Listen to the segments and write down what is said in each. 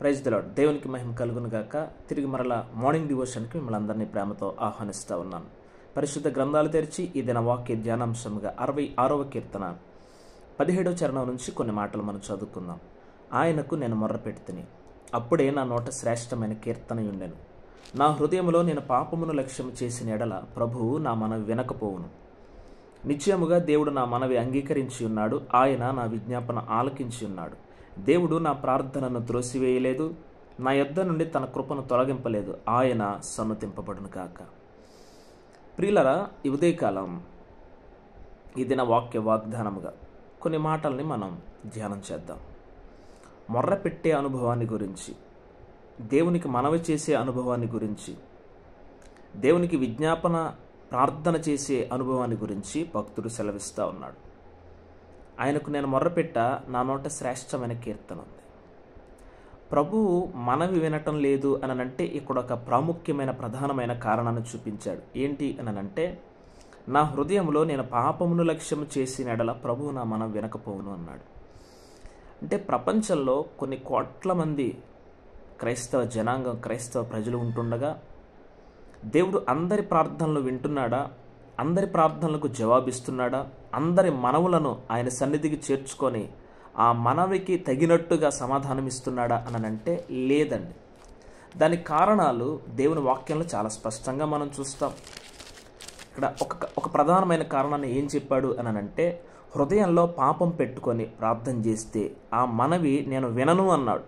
praise దిలాడ్ దేవునికి మహిమ కలుగును గాక తిరిగి మరలా మార్నింగ్ డివోషన్కి మిమ్మల్ని అందరినీ ప్రేమతో ఆహ్వానిస్తూ ఉన్నాను పరిశుద్ధ గ్రంథాలు తెరిచి ఈ దిన వాక్య ధ్యానాంశంగా అరవై ఆరవ కీర్తన పదిహేడవ చరణం నుంచి కొన్ని మాటలు మనం చదువుకుందాం ఆయనకు నేను మొర్రపెడుతుని అప్పుడే నా నోట శ్రేష్టమైన కీర్తన ఉండెను నా హృదయంలో నేను పాపమును లక్ష్యం చేసిన ఎడల ప్రభువు నా మనవి వినకపోవును నిశ్చయముగా దేవుడు నా మనవి అంగీకరించి ఉన్నాడు ఆయన నా విజ్ఞాపన ఆలకించి ఉన్నాడు దేవుడు నా ప్రార్థనను త్రోసివేయలేదు నా యొద్ద నుండి తన కృపను తొలగింపలేదు ఆయన సన్నతింపబడును కాక ప్రియులరా ఈ ఉదయకాలం ఇది నా వాక్య వాగ్దానముగా కొన్ని మాటల్ని మనం ధ్యానం చేద్దాం మొర్ర పెట్టే అనుభవాన్ని గురించి దేవునికి మనవి చేసే అనుభవాన్ని గురించి దేవునికి విజ్ఞాపన ప్రార్థన చేసే అనుభవాన్ని గురించి భక్తుడు సెలవిస్తూ ఉన్నాడు ఆయనకు నేను మొర్రపెట్ట నా నోట శ్రేష్టమైన కీర్తన ఉంది ప్రభువు మనవి వినటం లేదు అనంటే ఇక్కడ ఒక ప్రాముఖ్యమైన ప్రధానమైన కారణాన్ని చూపించాడు ఏంటి అనంటే నా హృదయంలో నేను పాపమును లక్ష్యం చేసిన ఎడల ప్రభువు నా మనం వినకపోవును అన్నాడు అంటే ప్రపంచంలో కొన్ని కోట్ల మంది క్రైస్తవ జనాంగం క్రైస్తవ ప్రజలు ఉంటుండగా దేవుడు అందరి ప్రార్థనలు వింటున్నాడా అందరి ప్రార్థనలకు జవాబిస్తున్నాడా అందరి మనవులను ఆయన సన్నిధికి చేర్చుకొని ఆ మనవికి తగినట్టుగా సమాధానం ఇస్తున్నాడా అని అంటే లేదండి దాని కారణాలు దేవుని వాక్యంలో చాలా స్పష్టంగా మనం చూస్తాం ఇక్కడ ఒక ఒక ప్రధానమైన కారణాన్ని ఏం చెప్పాడు అని అంటే హృదయంలో పాపం పెట్టుకొని ప్రార్థన చేస్తే ఆ మనవి నేను వినను అన్నాడు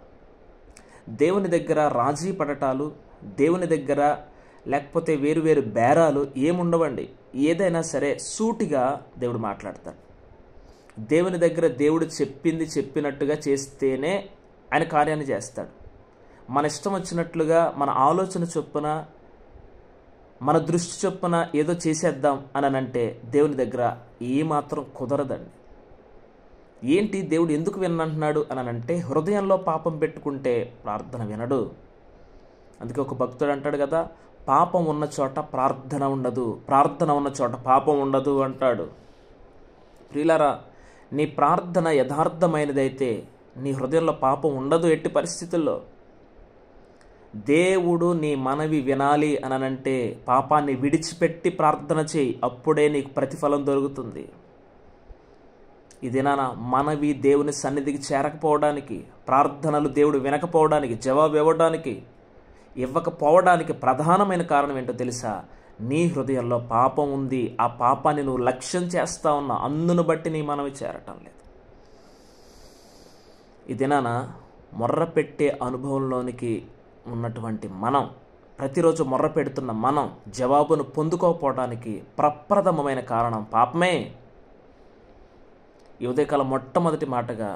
దేవుని దగ్గర రాజీ పడటాలు దేవుని దగ్గర లేకపోతే వేరు వేరు బేరాలు ఏముండవండి ఏదైనా సరే సూటిగా దేవుడు మాట్లాడతాడు దేవుని దగ్గర దేవుడు చెప్పింది చెప్పినట్టుగా చేస్తేనే ఆయన కార్యాన్ని చేస్తాడు మన ఇష్టం వచ్చినట్లుగా మన ఆలోచన చొప్పున మన దృష్టి చొప్పున ఏదో చేసేద్దాం అని అంటే దేవుని దగ్గర ఏమాత్రం కుదరదండి ఏంటి దేవుడు ఎందుకు విన్నంటున్నాడు అని అంటే హృదయంలో పాపం పెట్టుకుంటే ప్రార్థన వినడు అందుకే ఒక భక్తుడు అంటాడు కదా పాపం ఉన్న చోట ప్రార్థన ఉండదు ప్రార్థన ఉన్న చోట పాపం ఉండదు అంటాడు ప్రియులరా నీ ప్రార్థన యథార్థమైనదైతే నీ హృదయంలో పాపం ఉండదు ఎట్టి పరిస్థితుల్లో దేవుడు నీ మనవి వినాలి అనంటే పాపాన్ని విడిచిపెట్టి ప్రార్థన చేయి అప్పుడే నీకు ప్రతిఫలం దొరుకుతుంది ఇదేనా మనవి దేవుని సన్నిధికి చేరకపోవడానికి ప్రార్థనలు దేవుడు వినకపోవడానికి జవాబు ఇవ్వడానికి ఇవ్వకపోవడానికి ప్రధానమైన కారణం ఏంటో తెలుసా నీ హృదయంలో పాపం ఉంది ఆ పాపాన్ని నువ్వు లక్ష్యం చేస్తా ఉన్న అందును బట్టి నీ మనవి చేరటం లేదు ఇదేనా మొర్ర పెట్టే అనుభవంలోనికి ఉన్నటువంటి మనం ప్రతిరోజు మొర్ర పెడుతున్న మనం జవాబును పొందుకోకపోవడానికి ప్రప్రథమమైన కారణం పాపమే యువదయకాల మొట్టమొదటి మాటగా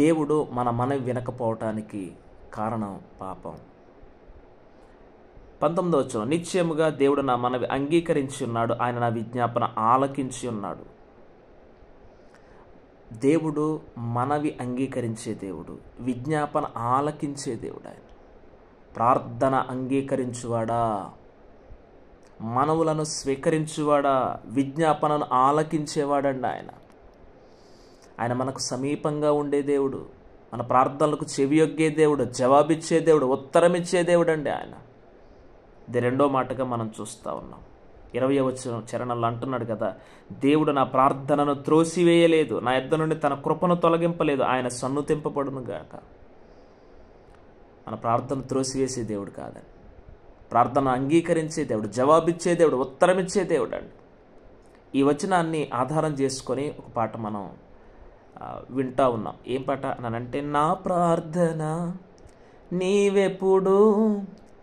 దేవుడు మన మనవి వినకపోవటానికి కారణం పాపం పంతొమ్మిదవ వచ్చిన నిశ్చయముగా దేవుడు నా మనవి అంగీకరించి ఉన్నాడు ఆయన నా విజ్ఞాపన ఆలకించి ఉన్నాడు దేవుడు మనవి అంగీకరించే దేవుడు విజ్ఞాపన ఆలకించే దేవుడు ఆయన ప్రార్థన అంగీకరించువాడా మనవులను స్వీకరించువాడా విజ్ఞాపనను ఆలకించేవాడండి ఆయన ఆయన మనకు సమీపంగా ఉండే దేవుడు మన ప్రార్థనలకు చెవియొగ్గే దేవుడు జవాబిచ్చే దేవుడు ఉత్తరమిచ్చే దేవుడు అండి ఆయన ఇది రెండో మాటగా మనం చూస్తూ ఉన్నాం ఇరవై వచ్చిన చరణంలో అంటున్నాడు కదా దేవుడు నా ప్రార్థనను త్రోసివేయలేదు నా ఇద్దరు నుండి తన కృపను తొలగింపలేదు ఆయన సన్నుతింపబడును గాక మన ప్రార్థన త్రోసివేసే దేవుడు కాదండి ప్రార్థన అంగీకరించే దేవుడు జవాబిచ్చే దేవుడు ఉత్తరమిచ్చే దేవుడు అండి ఈ వచనాన్ని ఆధారం చేసుకొని ఒక పాట మనం వింటా ఉన్నాం ఏం పాట అనంటే నా ప్రార్థన నీవెప్పుడు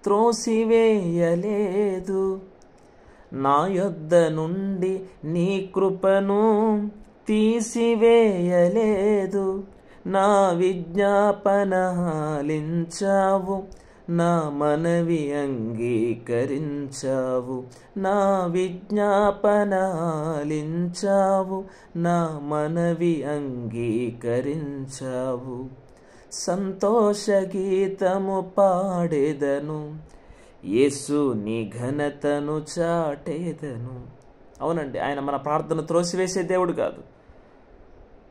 త్రోసివేయలేదు నా యొద్ద నుండి నీ కృపను తీసివేయలేదు నా విజ్ఞాపన హాలించావు నా మనవి అంగీకరించావు నా విజ్ఞాపన ఆలించావు నా మనవి అంగీకరించావు సంతోష గీతము పాడేదను యేసు ఘనతను చాటేదను అవునండి ఆయన మన ప్రార్థన త్రోసివేసే దేవుడు కాదు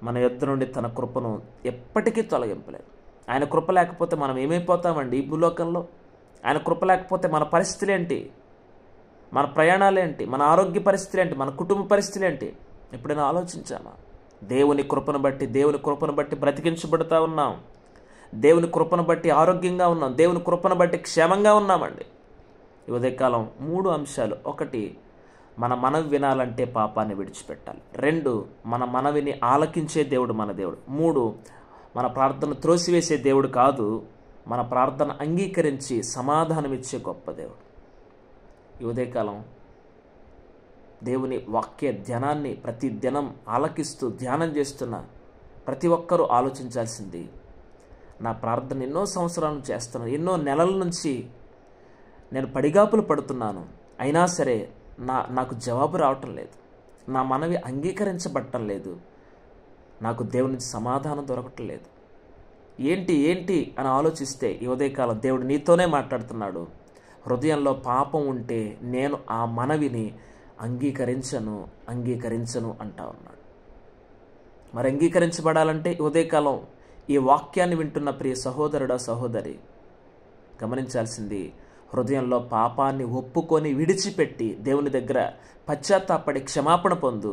మన యుద్ధ నుండి తన కృపను ఎప్పటికీ తొలగింపలేదు ఆయన కృప లేకపోతే మనం ఏమైపోతామండి ఈ భూలోకంలో ఆయన కృప లేకపోతే మన పరిస్థితులు ఏంటి మన ప్రయాణాలు ఏంటి మన ఆరోగ్య పరిస్థితులు ఏంటి మన కుటుంబ పరిస్థితులు ఏంటి ఎప్పుడైనా ఆలోచించామా దేవుని కృపను బట్టి దేవుని కృపను బట్టి బ్రతికించబడుతూ ఉన్నాం దేవుని కృపను బట్టి ఆరోగ్యంగా ఉన్నాం దేవుని కృపను బట్టి క్షేమంగా ఉన్నామండి ఇవదే ఉదయకాలం మూడు అంశాలు ఒకటి మన మనవి వినాలంటే పాపాన్ని విడిచిపెట్టాలి రెండు మన మనవిని ఆలకించే దేవుడు మన దేవుడు మూడు మన ప్రార్థన త్రోసివేసే దేవుడు కాదు మన ప్రార్థన అంగీకరించి సమాధానమిచ్చే గొప్ప దేవుడు ఈ దేవుని వాక్య ధ్యానాన్ని ప్రతి దినం ఆలకిస్తూ ధ్యానం చేస్తున్న ప్రతి ఒక్కరూ ఆలోచించాల్సింది నా ప్రార్థన ఎన్నో సంవత్సరాల నుంచి చేస్తున్నాను ఎన్నో నెలల నుంచి నేను పడిగాపులు పడుతున్నాను అయినా సరే నా నాకు జవాబు రావటం లేదు నా మనవి అంగీకరించబట్టం లేదు నాకు దేవుడి నుంచి సమాధానం దొరకటం లేదు ఏంటి ఏంటి అని ఆలోచిస్తే ఈ ఉదయకాలం దేవుడు నీతోనే మాట్లాడుతున్నాడు హృదయంలో పాపం ఉంటే నేను ఆ మనవిని అంగీకరించను అంగీకరించను అంటా ఉన్నాడు మరి అంగీకరించబడాలంటే ఉదయకాలం ఈ వాక్యాన్ని వింటున్న ప్రియ సహోదరుడా సహోదరి గమనించాల్సింది హృదయంలో పాపాన్ని ఒప్పుకొని విడిచిపెట్టి దేవుని దగ్గర పశ్చాత్తాపడి క్షమాపణ పొందు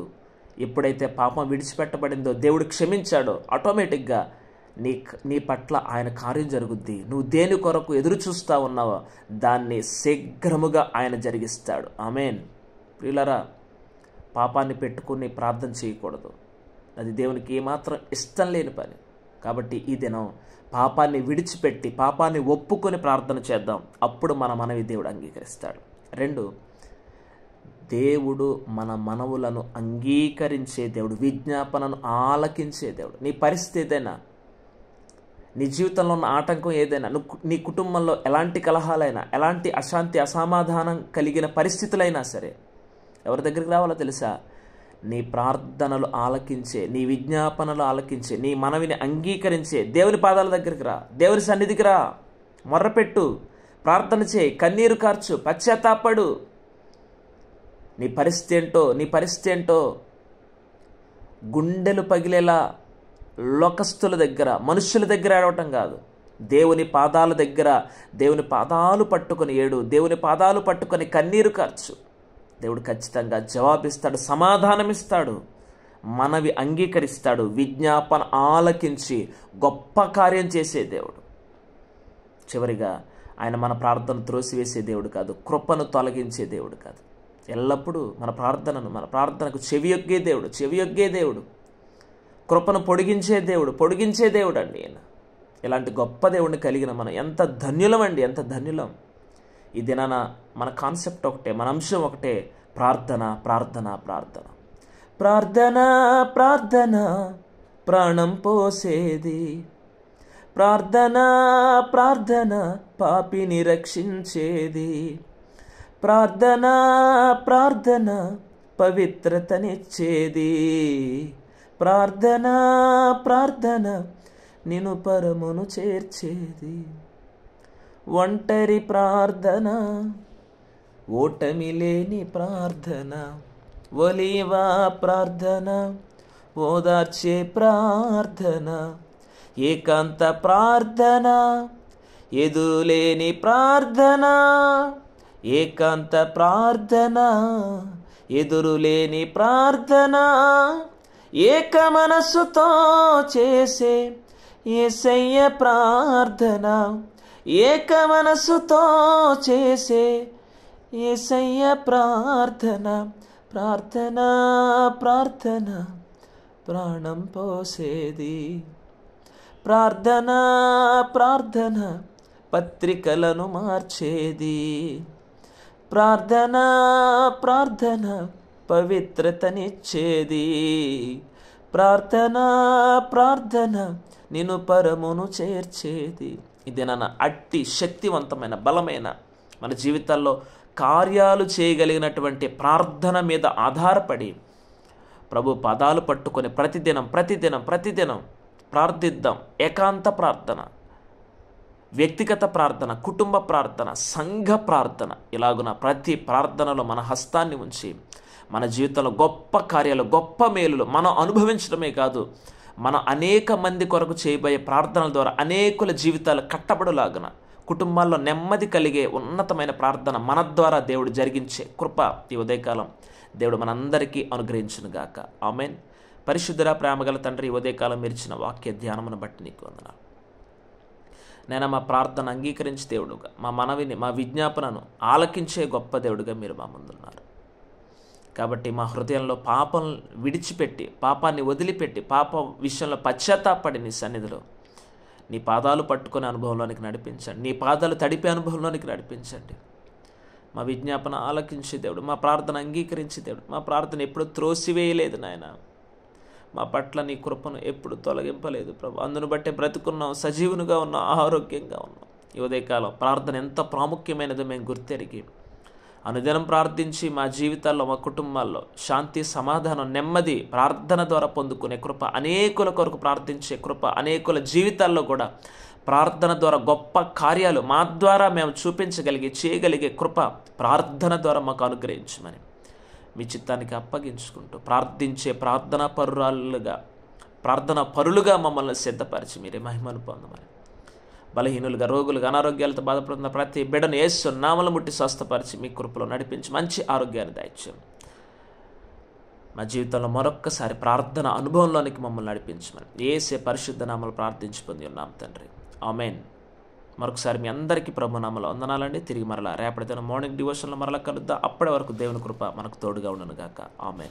ఎప్పుడైతే పాపం విడిచిపెట్టబడిందో దేవుడు క్షమించాడో ఆటోమేటిక్గా నీ నీ పట్ల ఆయన కార్యం జరుగుద్ది నువ్వు దేని కొరకు ఎదురు చూస్తూ ఉన్నావో దాన్ని శీఘ్రముగా ఆయన జరిగిస్తాడు ఆమెన్ ప్రియులరా పాపాన్ని పెట్టుకుని ప్రార్థన చేయకూడదు అది దేవునికి ఏమాత్రం ఇష్టం లేని పని కాబట్టి ఈ దినం పాపాన్ని విడిచిపెట్టి పాపాన్ని ఒప్పుకొని ప్రార్థన చేద్దాం అప్పుడు మన మనవి దేవుడు అంగీకరిస్తాడు రెండు దేవుడు మన మనవులను అంగీకరించే దేవుడు విజ్ఞాపనను ఆలకించే దేవుడు నీ పరిస్థితి ఏదైనా నీ జీవితంలో ఉన్న ఆటంకం ఏదైనా నువ్వు నీ కుటుంబంలో ఎలాంటి కలహాలైనా ఎలాంటి అశాంతి అసమాధానం కలిగిన పరిస్థితులైనా సరే ఎవరి దగ్గరికి రావాలో తెలుసా నీ ప్రార్థనలు ఆలకించే నీ విజ్ఞాపనలు ఆలకించే నీ మనవిని అంగీకరించే దేవుని పాదాల దగ్గరికి రా దేవుని సన్నిధికి రా మొర్రపెట్టు ప్రార్థన చేయి కన్నీరు కార్చు పశ్చాత్తాపడు నీ పరిస్థితి ఏంటో నీ పరిస్థితి ఏంటో గుండెలు పగిలేలా లోకస్తుల దగ్గర మనుషుల దగ్గర ఏడవటం కాదు దేవుని పాదాల దగ్గర దేవుని పాదాలు పట్టుకొని ఏడు దేవుని పాదాలు పట్టుకొని కన్నీరు ఖర్చు దేవుడు ఖచ్చితంగా జవాబిస్తాడు సమాధానమిస్తాడు మనవి అంగీకరిస్తాడు విజ్ఞాపన ఆలకించి గొప్ప కార్యం చేసే దేవుడు చివరిగా ఆయన మన ప్రార్థన త్రోసివేసే దేవుడు కాదు కృపను తొలగించే దేవుడు కాదు ఎల్లప్పుడూ మన ప్రార్థనను మన ప్రార్థనకు చెవియొగ్గే దేవుడు చెవియొగ్గే దేవుడు కృపను పొడిగించే దేవుడు పొడిగించే దేవుడు అండి ఈయన ఇలాంటి గొప్ప దేవుడిని కలిగిన మనం ఎంత ధన్యులం అండి ఎంత ధన్యులం ఈ దినాన మన కాన్సెప్ట్ ఒకటే మన అంశం ఒకటే ప్రార్థన ప్రార్థన ప్రార్థన ప్రార్థన ప్రార్థన ప్రాణం పోసేది ప్రార్థన ప్రార్థన పాపిని రక్షించేది ప్రార్థన ప్రార్థన పవిత్రతనిచ్చేది ప్రార్థన ప్రార్థన నిను పరమును చేర్చేది ఒంటరి ప్రార్థన ఓటమి లేని ప్రార్థన ఒలివా ప్రార్థన ఓదార్చే ప్రార్థన ఏకాంత ప్రార్థన ఎదులేని ప్రార్థన ఏకాంత ప్రార్థన ఎదురులేని ప్రార్థన ఏక మనస్సుతో చేసే ఏసయ్య ప్రార్థన ఏక మనస్సుతో చేసే ఏసయ్య ప్రార్థన ప్రార్థన ప్రార్థన ప్రాణం పోసేది ప్రార్థన ప్రార్థన పత్రికలను మార్చేది ప్రార్థన ప్రార్థన పవిత్రతనిచ్చేది ప్రార్థన ప్రార్థన నేను పరమును చేర్చేది ఇది నన్న అట్టి శక్తివంతమైన బలమైన మన జీవితాల్లో కార్యాలు చేయగలిగినటువంటి ప్రార్థన మీద ఆధారపడి ప్రభు పదాలు పట్టుకొని ప్రతిదినం ప్రతిదినం ప్రతిదినం ప్రార్థిద్దాం ఏకాంత ప్రార్థన వ్యక్తిగత ప్రార్థన కుటుంబ ప్రార్థన సంఘ ప్రార్థన ఇలాగున ప్రతి ప్రార్థనలో మన హస్తాన్ని ఉంచి మన జీవితంలో గొప్ప కార్యాలు గొప్ప మేలులు మనం అనుభవించడమే కాదు మన అనేక మంది కొరకు చేయబోయే ప్రార్థనల ద్వారా అనేకుల జీవితాలు కట్టబడులాగన కుటుంబాల్లో నెమ్మది కలిగే ఉన్నతమైన ప్రార్థన మన ద్వారా దేవుడు జరిగించే కృప ఈ ఉదయకాలం దేవుడు మనందరికీ అనుగ్రహించునుగాక ఆమెన్ పరిశుద్ధ ప్రేమగల తండ్రి ఉదయకాలం మెరిచిన వాక్య ధ్యానమును బట్టి నీకు వందనాలు నేను మా ప్రార్థన అంగీకరించి దేవుడుగా మా మనవిని మా విజ్ఞాపనను ఆలకించే గొప్ప దేవుడుగా మీరు మా ముందున్నారు కాబట్టి మా హృదయంలో పాపం విడిచిపెట్టి పాపాన్ని వదిలిపెట్టి పాప విషయంలో పశ్చాత్తాపడి నీ సన్నిధిలో నీ పాదాలు పట్టుకునే అనుభవంలోనికి నడిపించండి నీ పాదాలు తడిపే అనుభవంలోనికి నడిపించండి మా విజ్ఞాపన ఆలకించే దేవుడు మా ప్రార్థన అంగీకరించే దేవుడు మా ప్రార్థన ఎప్పుడూ త్రోసివేయలేదు నాయన మా పట్ల నీ కృపను ఎప్పుడు తొలగింపలేదు ప్రభు అందును బట్టే బ్రతుకున్నాం సజీవునిగా ఉన్నాం ఆరోగ్యంగా ఉన్నాం ఈ ఉదయకాలం ప్రార్థన ఎంత ప్రాముఖ్యమైనదో మేము గుర్తెరిగి అనుదినం ప్రార్థించి మా జీవితాల్లో మా కుటుంబాల్లో శాంతి సమాధానం నెమ్మది ప్రార్థన ద్వారా పొందుకునే కృప అనేకుల కొరకు ప్రార్థించే కృప అనేకుల జీవితాల్లో కూడా ప్రార్థన ద్వారా గొప్ప కార్యాలు మా ద్వారా మేము చూపించగలిగి చేయగలిగే కృప ప్రార్థన ద్వారా మాకు అనుగ్రహించమని మీ చిత్తానికి అప్పగించుకుంటూ ప్రార్థించే ప్రార్థనా పరురాలుగా ప్రార్థనా పరులుగా మమ్మల్ని సిద్ధపరిచి మీరే మహిమను పొందమని బలహీనులుగా రోగులుగా అనారోగ్యాలతో బాధపడుతున్న ప్రతి బిడను ఏసు నామలు ముట్టి స్వస్థపరిచి మీ కృపలో నడిపించి మంచి ఆరోగ్యాన్ని దాయిచ్చాం మా జీవితంలో మరొక్కసారి ప్రార్థన అనుభవంలోనికి మమ్మల్ని నడిపించమని ఏసే పరిశుద్ధ నామలు ప్రార్థించి పొంది ఉన్నాం తండ్రి ఆమెన్ మరొకసారి మీ అందరికీ ప్రభునామలు వందనాలండి తిరిగి మరలా రేపటిదైన మార్నింగ్ డివోషన్లో మరలా కలుద్దాం అప్పటి వరకు దేవుని కృప మనకు తోడుగా ఉండను గాక ఆమె